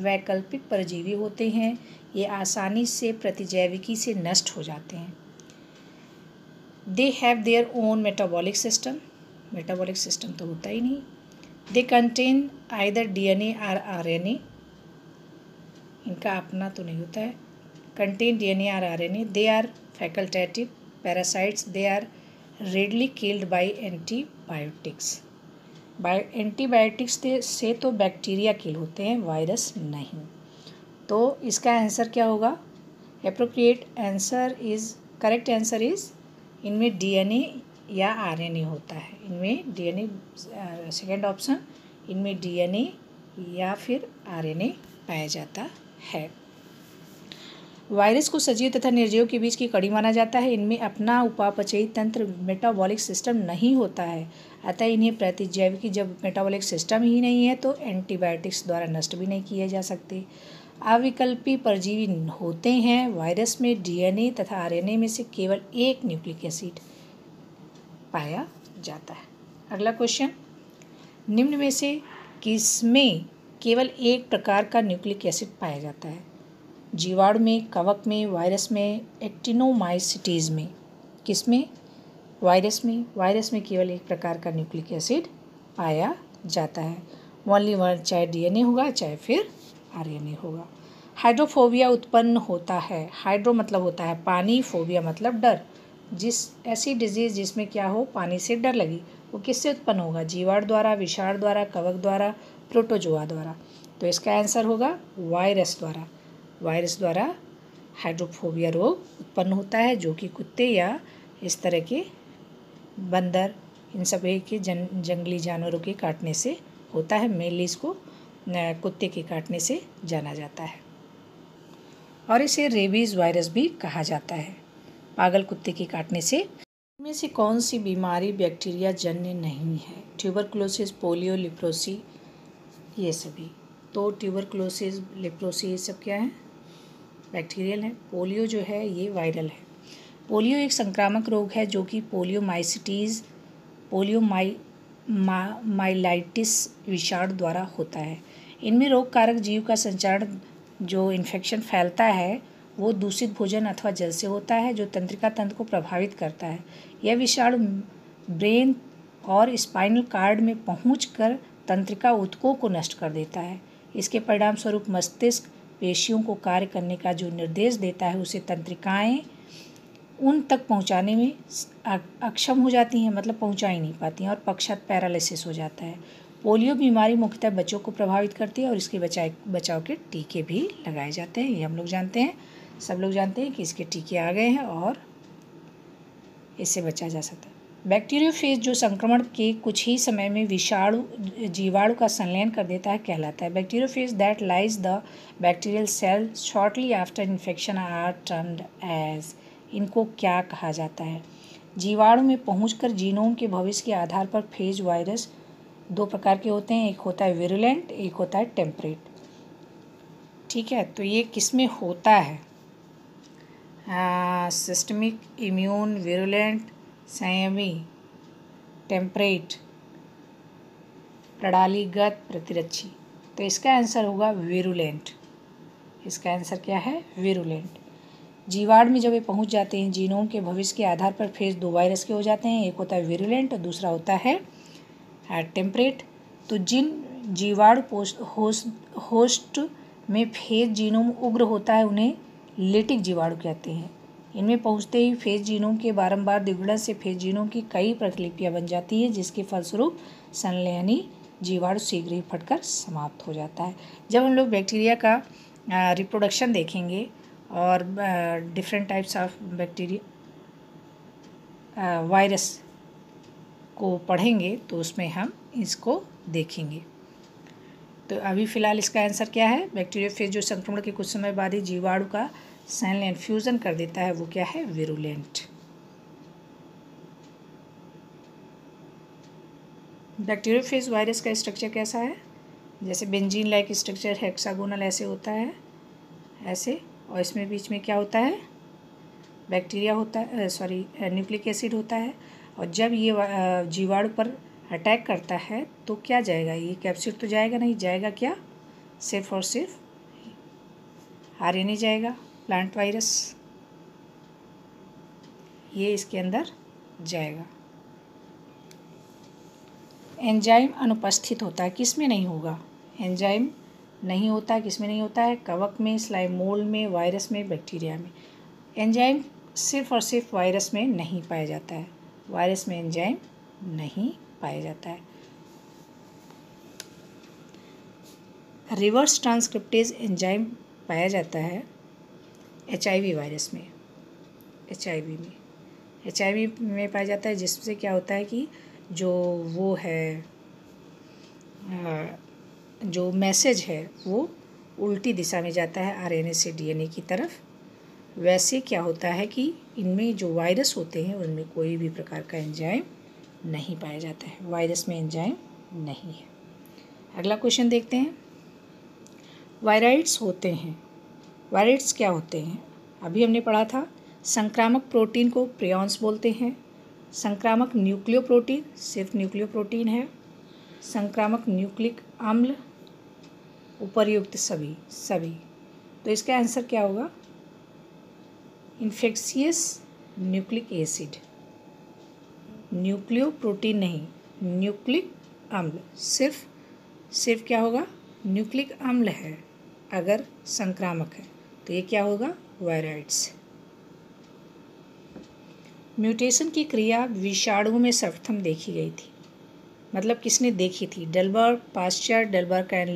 [SPEAKER 1] वैकल्पिक परजीवी होते हैं ये आसानी से प्रतिजैविकी से नष्ट हो जाते हैं they have their own metabolic system metabolic system तो होता ही नहीं they contain either A R R N A इनका अपना तो नहीं होता है contain D N A R R N A they are facultative parasites they are readily killed by antibiotics bio antibiotics से तो बैक्टीरिया किल होते हैं वायरस नहीं तो इसका आंसर क्या होगा appropriate answer is correct answer is इनमें ए या ए होता है इनमें ए सेकेंड ऑप्शन इनमें ए या फिर ए पाया जाता है वायरस को सजीव तथा निर्जीव के बीच की कड़ी माना जाता है इनमें अपना उपापचयी तंत्र मेटाबॉलिक सिस्टम नहीं होता है अतः इन्हें प्रतिजैविकी जब मेटाबॉलिक सिस्टम ही नहीं है तो एंटीबायोटिक्स द्वारा नष्ट भी नहीं किए जा सकते अविकल्पी परजीवी होते हैं वायरस में डीएनए तथा आरएनए में से केवल एक न्यूक्लिक एसिड पाया जाता है अगला क्वेश्चन निम्न में से किसमें केवल एक प्रकार का न्यूक्लिक एसिड पाया जाता है जीवाणु में कवक में वायरस में एक्टिनोमाइसिटीज़ में किस में वायरस में वायरस में केवल एक प्रकार का न्यूक्लिक एसिड पाया जाता है ओनली वन चाहे डीएनए होगा चाहे फिर आरएनए होगा हाइड्रोफोबिया उत्पन्न होता है हाइड्रो मतलब होता है पानी फोबिया मतलब डर जिस ऐसी डिजीज़ जिसमें क्या हो पानी से डर लगी वो किससे उत्पन्न होगा जीवाणु द्वारा विषाणु द्वारा कवक द्वारा प्रोटोजोआ द्वारा तो इसका आंसर होगा वायरस द्वारा वायरस द्वारा हाइड्रोफोबिया रोग उत्पन्न होता है जो कि कुत्ते या इस तरह के बंदर इन सभी के जन जंगली जानवरों के काटने से होता है मेनली इसको कुत्ते के काटने से जाना जाता है और इसे रेबीज़ वायरस भी कहा जाता है पागल कुत्ते के काटने से इनमें से कौन सी बीमारी बैक्टीरिया जन्य नहीं है ट्यूबरकुलोसिस पोलियो लिप्रोसी ये सभी तो ट्यूबरक्लोसिस लिप्रोसी ये सब क्या है बैक्टीरियल है पोलियो जो है ये वायरल है पोलियो एक संक्रामक रोग है जो कि पोलियोमाइसिटीज़ पोलियो माई मा माइलाइटिस विषाणु द्वारा होता है इनमें रोग कारक जीव का संचरण जो इन्फेक्शन फैलता है वो दूषित भोजन अथवा जल से होता है जो तंत्रिका तंत्र को प्रभावित करता है यह विषाणु ब्रेन और स्पाइनल कार्ड में पहुँच कर तंत्रिका उत्कों को नष्ट कर देता है इसके परिणाम स्वरूप मस्तिष्क पेशियों को कार्य करने का जो निर्देश देता है उसे तंत्रिकाएं उन तक पहुंचाने में अक्षम हो जाती हैं मतलब पहुंचा ही नहीं पाती हैं और पक्षात पैरालिसिस हो जाता है पोलियो बीमारी मुख्यतः बच्चों को प्रभावित करती है और इसके बचाए बचाव के टीके भी लगाए जाते हैं ये हम लोग जानते हैं सब लोग जानते हैं कि इसके टीके आ गए हैं और इससे बचा जा सकता है बैक्टीरियोफेज जो संक्रमण के कुछ ही समय में विषाणु जीवाणु का संलयन कर देता है कहलाता है bacteriophage that lyse the bacterial cell shortly after infection are termed as इनको क्या कहा जाता है जीवाणु में पहुंचकर जीनोम के भविष्य के आधार पर फेज वायरस दो प्रकार के होते हैं एक होता है विरुलेंट एक होता है टेम्परेट ठीक है तो ये किस में होता है सिस्टमिक इम्यून विरुलेंट संयमी टेम्परेट प्रणालीगत प्रतिरक्षी तो इसका आंसर होगा वेरुलेंट इसका आंसर क्या है वेरुलेंट जीवाणु में जब ये पहुंच जाते हैं जीनोम के भविष्य के आधार पर फेज दो वायरस के हो जाते हैं एक होता है वेरुलेंट और दूसरा होता है टेम्परेट तो जिन जीवाणु होस्ट होस्ट में फेज जीनोम उग्र होता है उन्हें लेटिक जीवाणु कहते हैं इनमें पहुंचते ही फेस जीनों के बारंबार दिगुड़न से फेस जीनों की कई प्रकलिपियाँ बन जाती है जिसके फलस्वरूप संलय जीवाणु शीघ्र ही फटकर समाप्त हो जाता है जब हम लोग बैक्टीरिया का रिप्रोडक्शन देखेंगे और different types of bacteria virus को पढ़ेंगे तो उसमें हम इसको देखेंगे तो अभी फ़िलहाल इसका आंसर क्या है बैक्टीरिया फेज जो संक्रमण के कुछ समय बाद ही जीवाणु का सैनलैंड फ्यूज़न कर देता है वो क्या है विरुलेंट बैक्टीरियोफेज वायरस का स्ट्रक्चर कैसा है जैसे बेंजीन लाइक स्ट्रक्चर हेक्सागोनल ऐसे होता है ऐसे और इसमें बीच में क्या होता है बैक्टीरिया होता है सॉरी न्यूक्लिक एसिड होता है और जब ये जीवाणु पर अटैक करता है तो क्या जाएगा ये कैप्सूल तो जाएगा नहीं जाएगा क्या सिर्फ और सिर्फ आर जाएगा प्लांट वायरस ये इसके अंदर जाएगा एंजाइम अनुपस्थित होता है किस में नहीं होगा एंजाइम नहीं होता किस में नहीं होता है कवक में स्लाइम मोल में वायरस में बैक्टीरिया में एंजाइम सिर्फ और सिर्फ वायरस में नहीं पाया जाता है वायरस में एंजाइम नहीं पाया जाता है रिवर्स ट्रांसक्रिप्टेज एंजाइम पाया जाता है एच वायरस में एच में एच में पाया जाता है जिससे क्या होता है कि जो वो है जो मैसेज है वो उल्टी दिशा में जाता है आरएनए से डीएनए की तरफ वैसे क्या होता है कि इनमें जो वायरस होते हैं उनमें कोई भी प्रकार का एंजाइम नहीं पाया जाता है वायरस में एंजाइम नहीं है अगला क्वेश्चन देखते हैं वायराइड्स होते हैं वायरेट्स क्या होते हैं अभी हमने पढ़ा था संक्रामक प्रोटीन को प्रियॉन्स बोलते हैं संक्रामक न्यूक्लियो प्रोटीन सिर्फ न्यूक्लियो प्रोटीन है संक्रामक न्यूक्लिक अम्ल उपरयुक्त सभी सभी तो इसका आंसर क्या होगा infectious nucleic acid nucleo protein नहीं न्यूक्लिक अम्ल सिर्फ सिर्फ क्या होगा न्यूक्लिक अम्ल है अगर संक्रामक है तो ये क्या होगा वायराइड्स म्यूटेशन की क्रिया विषाणुओं में सर्वप्रथम देखी गई थी मतलब किसने देखी थी डलबर्ग पास्चर डलबर्ग एंड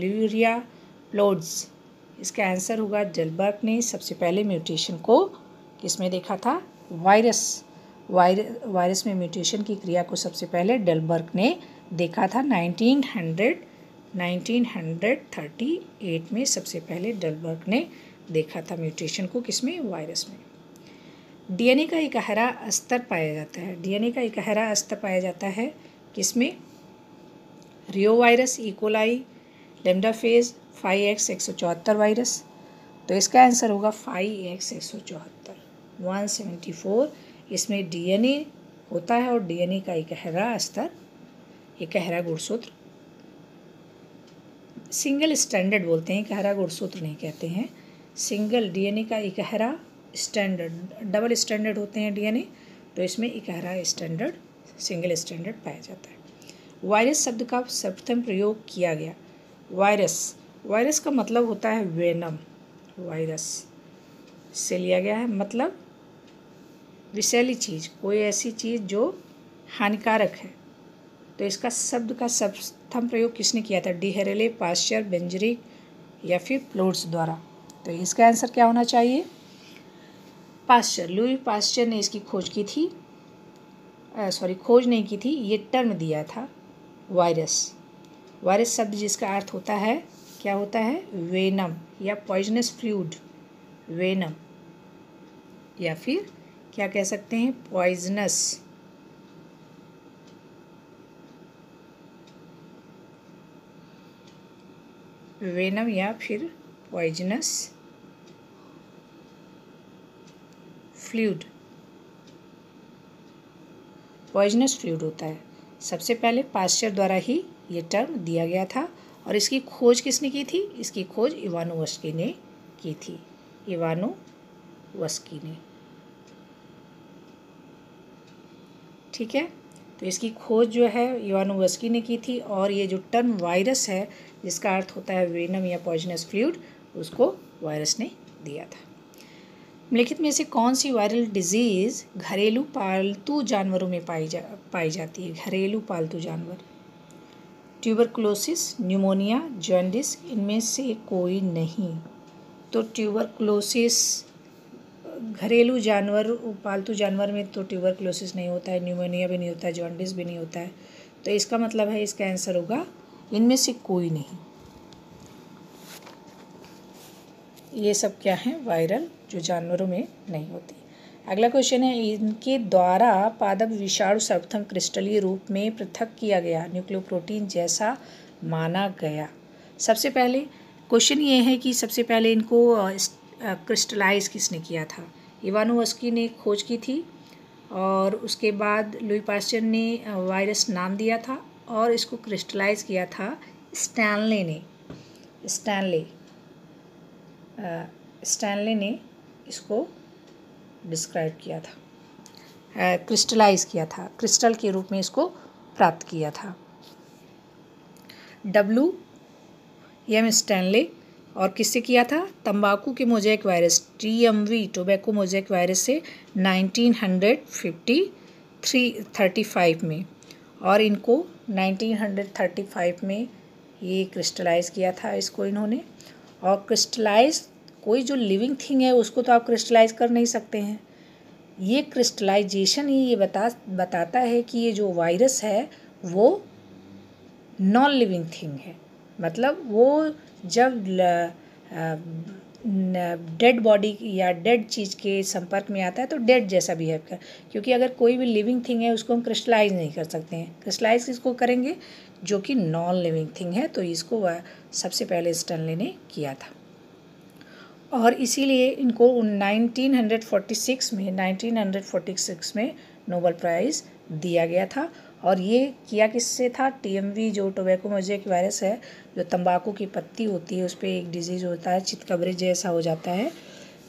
[SPEAKER 1] प्लोड्स इसका आंसर होगा डलबर्ग ने सबसे पहले म्यूटेशन को किसमें देखा था वायरस वायर वायरस में म्यूटेशन की क्रिया को सबसे पहले डलबर्ग ने देखा था 1900 1938 में सबसे पहले डलबर्ग ने देखा था म्यूटेशन को किसमें वायरस में डीएनए का एक हरा स्तर पाया जाता है डीएनए का एक गहरा स्तर पाया जाता है किसमें reo virus E coli lambda phage five X एक सौ चौहत्तर वायरस तो इसका आंसर होगा फाइव एक्स एक सौ चौहत्तर वन सेवेंटी फोर इसमें डीएनए होता है और डीएनए का एक हरा स्तर एक गहरा गुणसूत्र सिंगल स्टैंडर्ड बोलते हैं कहरा गुणसूत्र नहीं कहते हैं सिंगल डीएनए का इकहरा स्टैंडर्ड डबल स्टैंडर्ड होते हैं डीएनए तो इसमें इकहरा स्टैंडर्ड सिंगल स्टैंडर्ड पाया जाता है वायरस शब्द का सर्वप्रथम प्रयोग किया गया वायरस वायरस का मतलब होता है वेनम वायरस से लिया गया है मतलब विषैली चीज़ कोई ऐसी चीज़ जो हानिकारक है तो इसका शब्द का सर्वप्रथम प्रयोग किसने किया था डिहरेले पाश्चर बेंजरिक या फिर प्लोट्स द्वारा तो इसका आंसर क्या होना चाहिए पास्चर लुई पास्चर ने इसकी खोज की थी सॉरी खोज नहीं की थी ये टर्म दिया था वायरस वायरस शब्द जिसका अर्थ होता है क्या होता है वेनम या पॉइजनस फ्लूड वेनम या फिर क्या कह सकते हैं पॉइजनस वेनम या फिर पॉइजनस फ्लूड पॉइजनस फ्लूड होता है सबसे पहले पास्चर द्वारा ही ये टर्म दिया गया था और इसकी खोज किसने की थी इसकी खोज इवानोवस्की ने की थी इवानोवस्की ने ठीक है तो इसकी खोज जो है इवानोवस्की ने की थी और ये जो टर्म वायरस है जिसका अर्थ होता है वेनम या पॉइजनस फ्लूड उसको वायरस ने दिया था निम्नलिखित में से कौन सी वायरल डिजीज़ घरेलू पालतू जानवरों में पाई जा पाई जाती है घरेलू पालतू जानवर ट्यूबरकुलोसिस न्यूमोनिया जॉन्डिस इनमें से कोई नहीं तो ट्यूबरकुलोसिस घरेलू जानवर पालतू जानवर में तो ट्यूबरकुलोसिस नहीं होता है न्यूमोनिया भी नहीं होता है जॉन्डिस भी नहीं होता है तो इसका मतलब है इसका आंसर होगा इनमें से कोई नहीं ये सब क्या है वायरल जो जानवरों में नहीं होती अगला क्वेश्चन है इनके द्वारा पादप विषाणु सर्वथम क्रिस्टलीय रूप में पृथक किया गया न्यूक्लियोप्रोटीन जैसा माना गया सबसे पहले क्वेश्चन ये है कि सबसे पहले इनको क्रिस्टलाइज किसने किया था इवानोवस्की ने खोज की थी और उसके बाद लुई पास्चर ने वायरस नाम दिया था और इसको क्रिस्टलाइज किया था स्टैनले ने स्टैनले स्टैनले ने इसको डिस्क्राइब किया था क्रिस्टलाइज किया था क्रिस्टल के रूप में इसको प्राप्त किया था डब्लू एम स्टैनले और किससे किया था तंबाकू के mosaic virus T M V tobacco mosaic virus से 1953 35 में और इनको 1935 में ये क्रिस्टलाइज किया था इसको इन्होंने और क्रिस्टलाइज कोई जो लिविंग थिंग है उसको तो आप क्रिस्टलाइज कर नहीं सकते हैं ये क्रिस्टलाइजेशन ही ये बता बताता है कि ये जो वायरस है वो नॉन लिविंग थिंग है मतलब वो जब डेड बॉडी या डेड चीज़ के संपर्क में आता है तो डेड जैसा बिहेव कर क्योंकि अगर कोई भी लिविंग थिंग है उसको हम क्रिस्टलाइज नहीं कर सकते हैं क्रिस्टलाइज किसको करेंगे जो कि नॉन लिविंग थिंग है तो इसको वह सबसे पहले स्टनले ने किया था और इसीलिए इनको 1946 में 1946 में नोबल प्राइज़ दिया गया था और ये किया किससे था टीएमवी जो टोबैको मोजेक वायरस है जो तंबाकू की पत्ती होती है उस पर एक डिजीज़ होता है चितकबरे जैसा हो जाता है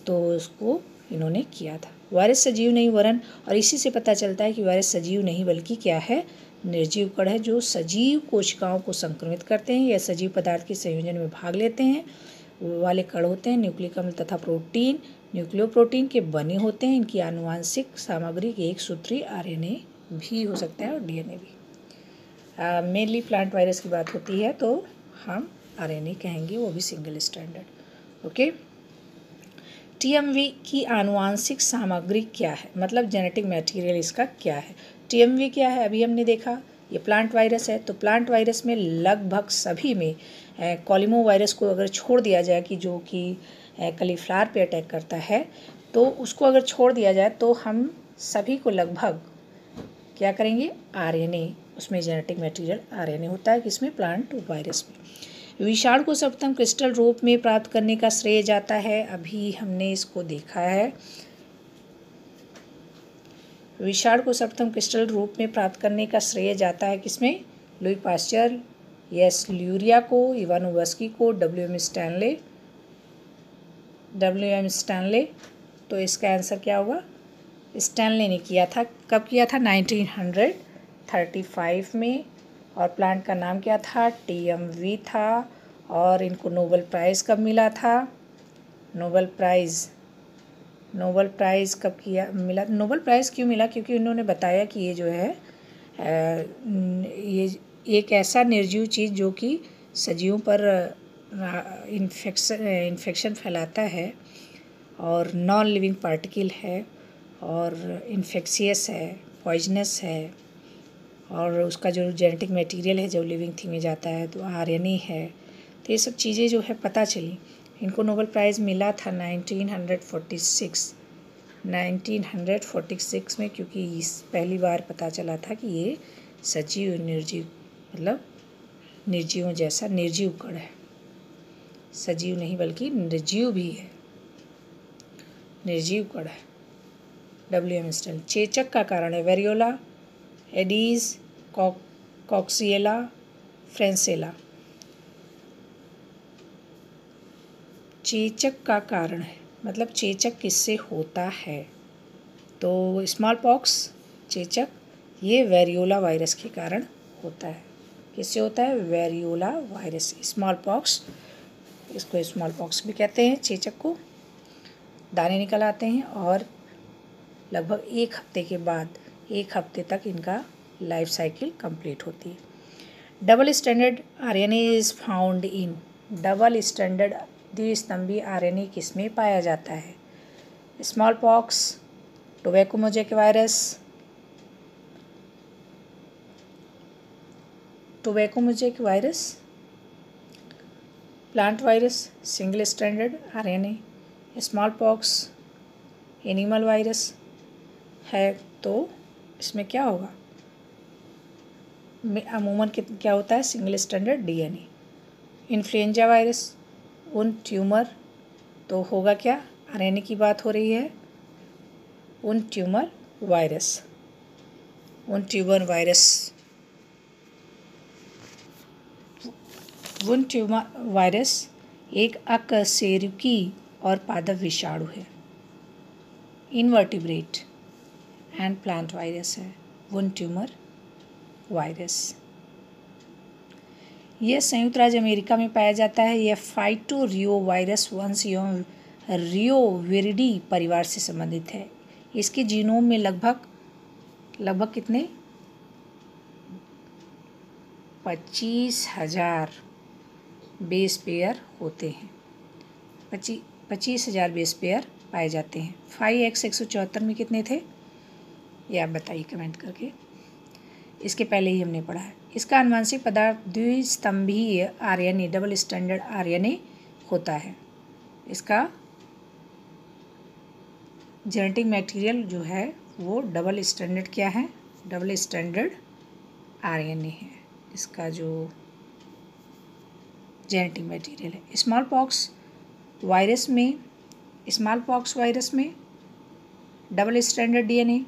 [SPEAKER 1] तो उसको इन्होंने किया था वायरस सजीव नहीं वरन और इसी से पता चलता है कि वायरस सजीव नहीं बल्कि क्या है निर्जीव कण है जो सजीव कोशिकाओं को संक्रमित करते हैं या सजीव पदार्थ के संयोजन में भाग लेते हैं वाले कण होते हैं न्यूक्लिक अम्ल तथा प्रोटीन न्यूक्लियोप्रोटीन के बने होते हैं इनकी आनुवांशिक सामग्री के एक सूत्री आर भी हो सकता है और डीएनए भी मेनली प्लांट वायरस की बात होती है तो हम आर कहेंगे वो भी सिंगल स्टैंडर्ड ओके टीएमवी की आनुवांशिक सामग्री क्या है मतलब जेनेटिक मटेरियल इसका क्या है टीएमवी क्या है अभी हमने देखा ये प्लांट वायरस है तो प्लांट वायरस में लगभग सभी में कॉलिमो वायरस को अगर छोड़ दिया जाए कि जो कि कलीफ्लार पे अटैक करता है तो उसको अगर छोड़ दिया जाए तो हम सभी को लगभग क्या करेंगे आरएनए उसमें जेनेटिक मटेरियल आरएनए होता है किसमें प्लांट वायरस में विषाणु को सप्तम क्रिस्टल रूप में प्राप्त करने का श्रेय जाता है अभी हमने इसको देखा है विषाण को सर्वप्रथम क्रिस्टल रूप में प्राप्त करने का श्रेय जाता है किसमें लुई पास्चर यस ल्यूरिया को इवानोवस्की को W M Stanley W M Stanley तो इसका आंसर क्या होगा स्टैनले ने किया था कब किया था नाइनटीन हंड्रेड थर्टी फाइव में और प्लांट का नाम क्या था टी एम वी था और इनको नोबल प्राइज़ कब मिला था नोबल प्राइज़ नोबल प्राइज़ कब किया मिला नोबल प्राइज़ क्यों मिला क्योंकि उन्होंने बताया कि ये जो है ये एक ऐसा निर्जीव चीज़ जो कि सजीवों पर इन्फेक्शन इन्फेक्शन फैलाता है और नॉन लिविंग पार्टिकल है और इन्फेक्शियस है पॉइजनस है और उसका जो जेनेटिक मटेरियल है जो लिविंग थिंग में जाता है तो आर है तो ये सब चीज़ें जो है पता चली इनको नोबल प्राइज़ मिला था 1946 1946 में क्योंकि इस पहली बार पता चला था कि ये सजीव निर्जीव मतलब निर्जीवों जैसा निर्जीव कण है सजीव नहीं बल्कि निर्जीव भी है निर्जीव कण है डब्ल्यू एम स्टल चेचक का कारण है variola Aedes cox Coxiella Francisella चेचक का कारण है मतलब चेचक किससे होता है तो स्मॉल पॉक्स चेचक ये वेरियोला वायरस के कारण होता है किससे होता है वेरियोला वायरस स्मॉल पॉक्स इसको स्मॉल पॉक्स भी कहते हैं चेचक को दाने निकल आते हैं और लगभग एक हफ्ते के बाद एक हफ्ते तक इनका लाइफ साइकिल कंप्लीट होती है double standard R N A is found in double standard द्विस्तंभी आरएनए किसमें पाया जाता है स्मॉल पॉक्स टोबैको के वायरस टोबैको के virus plant virus single standard RNA smallpox animal virus है तो इसमें क्या होगा अमूमन क्या होता है single standard DNA influenza virus wound tumor तो होगा क्या आर की बात हो रही है wound tumor virus wound tumor virus wound tumor virus एक अकशेरुकी और पादप विषाणु है इनवर्टिब्रेट एंड प्लांट वायरस है वन ट्यूमर वायरस यह संयुक्त राज्य अमेरिका में पाया जाता है यह फाइटो रियो वायरस वंश एवं रियो वेरिडी परिवार से संबंधित है इसके जीनोम में लगभग लगभग कितने पच्चीस हजार बेस पेयर होते हैं पच्चीस पच्चीस हजार बेस पेयर पाए जाते हैं फाइव एक्स एक सौ चौहत्तर में कितने थे ये आप बताइए कमेंट करके इसके पहले ही हमने पढ़ा है इसका अनुवांशिक पदार्थ द्विस्तंभीय R N A double standard R A होता है इसका जेनेटिक मटेरियल जो है वो डबल स्टैंडर्ड क्या है डबल स्टैंडर्ड आर ए है इसका जो जेनेटिक मटेरियल है स्मॉल पॉक्स वायरस में स्मॉल पॉक्स वायरस में double standard DNA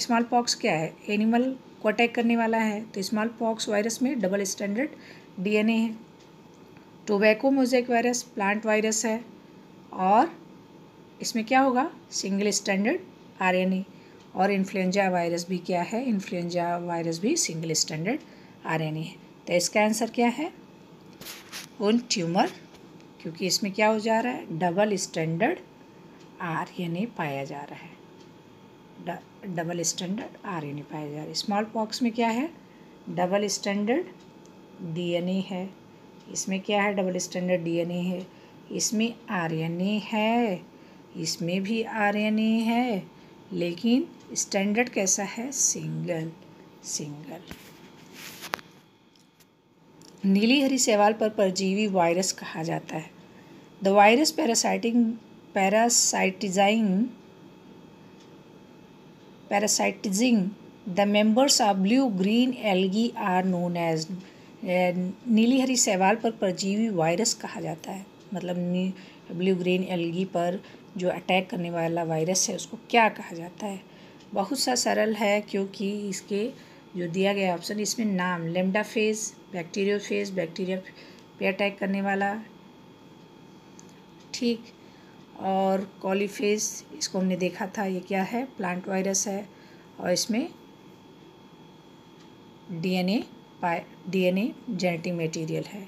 [SPEAKER 1] smallpox क्या है एनिमल को अटैक करने वाला है तो स्मॉल पॉक्स वायरस में डबल स्टैंडर्ड डीएनए है tobacco mosaic virus plant virus है और इसमें क्या होगा सिंगल स्टैंडर्ड आरएनए और इन्फ्लुएंजा वायरस भी क्या है इन्फ्लुएंजा वायरस भी सिंगल स्टैंडर्ड आर है तो इसका आंसर क्या है उन ट्यूमर क्योंकि इसमें क्या हो जा रहा है डबल स्टैंडर्ड आर यानी पाया जा रहा है double standard R N A पाया जा रहा है स्मॉल पॉक्स में क्या है डबल स्टैंडर्ड डीएनए है इसमें क्या है डबल स्टैंडर्ड डीएनए है इसमें आरएनए है इसमें भी आरएनए है लेकिन स्टैंडर्ड कैसा है सिंगल सिंगल नीली हरी सेवाल पर परजीवी वायरस कहा जाता है the virus parasiting parasitizing parasitizing. The members of blue-green algae are known as हरी सेवाल पर परजीवी वायरस कहा जाता है मतलब ब्लू ग्रीन एलगी पर जो अटैक करने वाला वायरस है उसको क्या कहा जाता है बहुत सा सरल है क्योंकि इसके जो दिया गया ऑप्शन इसमें नाम lambda phage bacteriophage bacteria पे अटैक करने वाला ठीक और कॉलीफेस इसको हमने देखा था ये क्या है प्लांट वायरस है और इसमें डीएनए डीएनए जेनेटिक मटेरियल है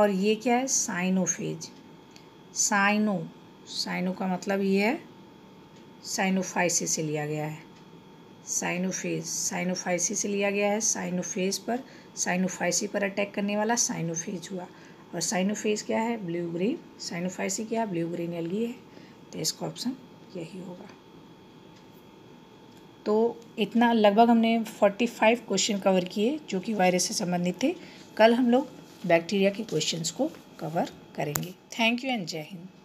[SPEAKER 1] और ये क्या है साइनोफेज साइनो साइनो का मतलब ये है साइनोफाइसिस से लिया गया है साइनोफेज साइनोफाइसिस से लिया गया है साइनोफेज पर साइनोफाइसी पर अटैक करने वाला साइनोफेज हुआ और साइनोफेज क्या है ब्लू ग्रीन साइनोफाइसी क्या है ब्लू ग्रीन एलगी है तो इसका ऑप्शन यही होगा तो इतना लगभग हमने फोर्टी फाइव क्वेश्चन कवर किए जो कि वायरस से संबंधित थे कल हम लोग बैक्टीरिया के क्वेश्चंस को कवर करेंगे थैंक यू एंड जय हिंद